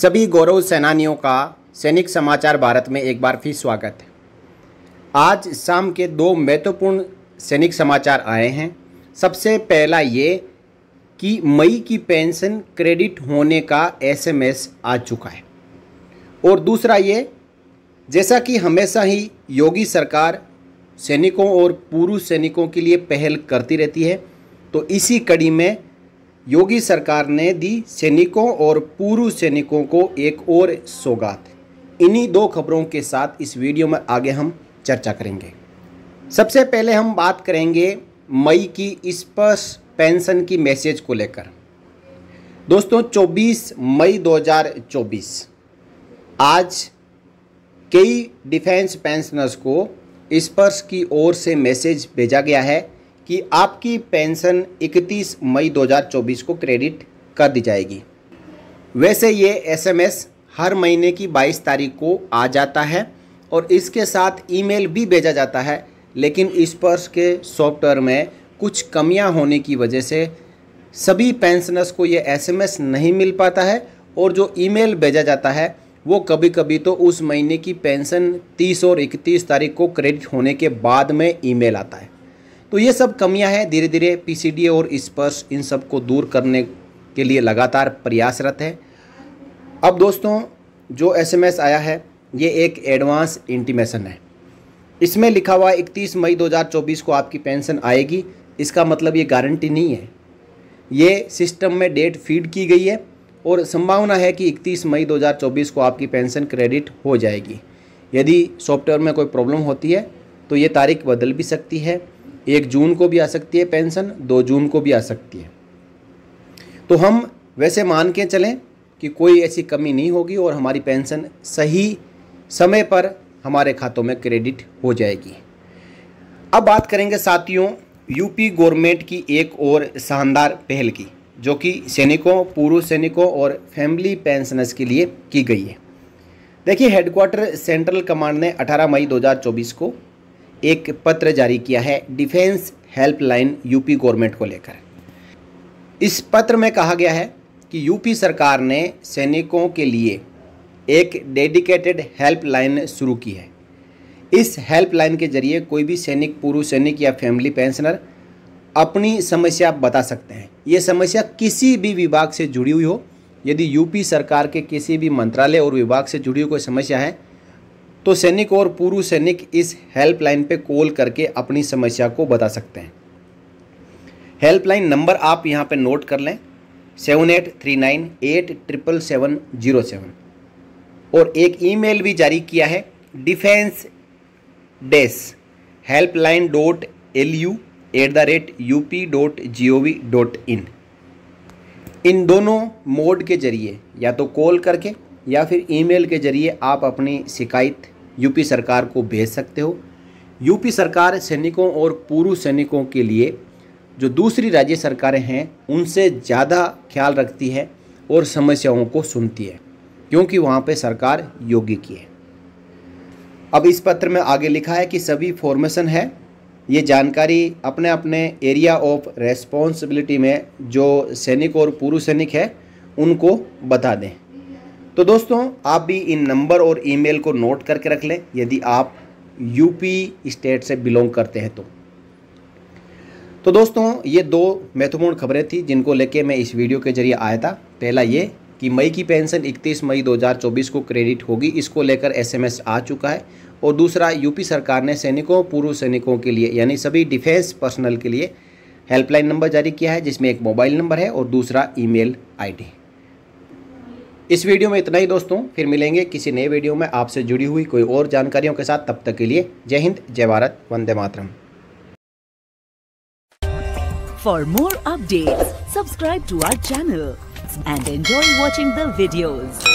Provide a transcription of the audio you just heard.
सभी गौरव सेनानियों का सैनिक समाचार भारत में एक बार फिर स्वागत है आज शाम के दो महत्वपूर्ण सैनिक समाचार आए हैं सबसे पहला ये कि मई की पेंशन क्रेडिट होने का एसएमएस आ चुका है और दूसरा ये जैसा कि हमेशा ही योगी सरकार सैनिकों और पूर्व सैनिकों के लिए पहल करती रहती है तो इसी कड़ी में योगी सरकार ने दी सैनिकों और पूर्व सैनिकों को एक और सौगात इन्हीं दो खबरों के साथ इस वीडियो में आगे हम चर्चा करेंगे सबसे पहले हम बात करेंगे मई की स्पर्श पेंशन की मैसेज को लेकर दोस्तों 24 मई 2024 आज कई डिफेंस पेंशनर्स को स्पर्श की ओर से मैसेज भेजा गया है कि आपकी पेंशन 31 मई 2024 को क्रेडिट कर दी जाएगी वैसे ये एसएमएस हर महीने की 22 तारीख को आ जाता है और इसके साथ ईमेल भी भेजा जाता है लेकिन इस पर्स के सॉफ्टवेयर में कुछ कमियां होने की वजह से सभी पेंशनर्स को ये एसएमएस नहीं मिल पाता है और जो ईमेल भेजा जाता है वो कभी कभी तो उस महीने की पेंशन 30 और 31 तारीख को क्रेडिट होने के बाद में ईमेल आता है तो ये सब कमियां हैं धीरे धीरे पीसीडीए और स्पर्श इन सब को दूर करने के लिए लगातार प्रयासरत है अब दोस्तों जो एसएमएस आया है ये एक एडवांस इंटीमेशन है इसमें लिखा हुआ इकतीस मई 2024 को आपकी पेंशन आएगी इसका मतलब ये गारंटी नहीं है ये सिस्टम में डेट फीड की गई है और संभावना है कि 31 मई 2024 को आपकी पेंशन क्रेडिट हो जाएगी यदि सॉफ्टवेयर में कोई प्रॉब्लम होती है तो ये तारीख बदल भी सकती है एक जून को भी आ सकती है पेंशन दो जून को भी आ सकती है तो हम वैसे मान के चलें कि कोई ऐसी कमी नहीं होगी और हमारी पेंशन सही समय पर हमारे खातों में क्रेडिट हो जाएगी अब बात करेंगे साथियों यूपी गवर्नमेंट की एक और शानदार पहल की जो कि सैनिकों पूर्व सैनिकों और फैमिली पेंशनर्स के लिए की गई है देखिए हेडक्वार्टर सेंट्रल कमांड ने 18 मई 2024 को एक पत्र जारी किया है डिफेंस हेल्पलाइन यूपी गवर्नमेंट को लेकर इस पत्र में कहा गया है कि यूपी सरकार ने सैनिकों के लिए एक डेडिकेटेड हेल्पलाइन शुरू की है इस हेल्पलाइन के जरिए कोई भी सैनिक पूर्व सैनिक या फैमिली पेंशनर अपनी समस्या बता सकते हैं ये समस्या किसी भी विभाग से जुड़ी हुई हो यदि यूपी सरकार के किसी भी मंत्रालय और विभाग से जुड़ी हुई कोई समस्या है तो सैनिक और पूर्व सैनिक इस हेल्पलाइन पे कॉल करके अपनी समस्या को बता सकते हैं हेल्पलाइन नंबर आप यहाँ पे नोट कर लें seven eight three nine eight triple seven zero seven और एक ईमेल भी जारी किया है defence desk helpline dot L U at the rate U P dot G O V dot in इन दोनों मोड के जरिए या तो कॉल करके या फिर ईमेल के जरिए आप अपनी शिकायत यूपी सरकार को भेज सकते हो यूपी सरकार सैनिकों और पूर्व सैनिकों के लिए जो दूसरी राज्य सरकारें हैं उनसे ज़्यादा ख्याल रखती है और समस्याओं को सुनती है क्योंकि वहाँ पे सरकार योग्य की है अब इस पत्र में आगे लिखा है कि सभी फॉर्मेशन है ये जानकारी अपने अपने एरिया ऑफ रेस्पॉन्सिबिलिटी में जो सैनिक और पूर्व सैनिक है उनको बता दें तो दोस्तों आप भी इन नंबर और ईमेल को नोट करके रख लें यदि आप यूपी स्टेट से बिलोंग करते हैं तो तो दोस्तों ये दो महत्वपूर्ण खबरें थी जिनको लेके मैं इस वीडियो के जरिए आया था पहला ये कि मई की पेंशन 31 मई 2024 को क्रेडिट होगी इसको लेकर एसएमएस आ चुका है और दूसरा यूपी सरकार ने सैनिकों पूर्व सैनिकों के लिए यानी सभी डिफेंस पर्सनल के लिए हेल्पलाइन नंबर जारी किया है जिसमें एक मोबाइल नंबर है और दूसरा ई मेल आईडी इस वीडियो में इतना ही दोस्तों फिर मिलेंगे किसी नए वीडियो में आपसे जुड़ी हुई कोई और जानकारियों के साथ तब तक के लिए जय हिंद जय भारत वंदे मातरम for more update subscribe to our channel and enjoy watching videos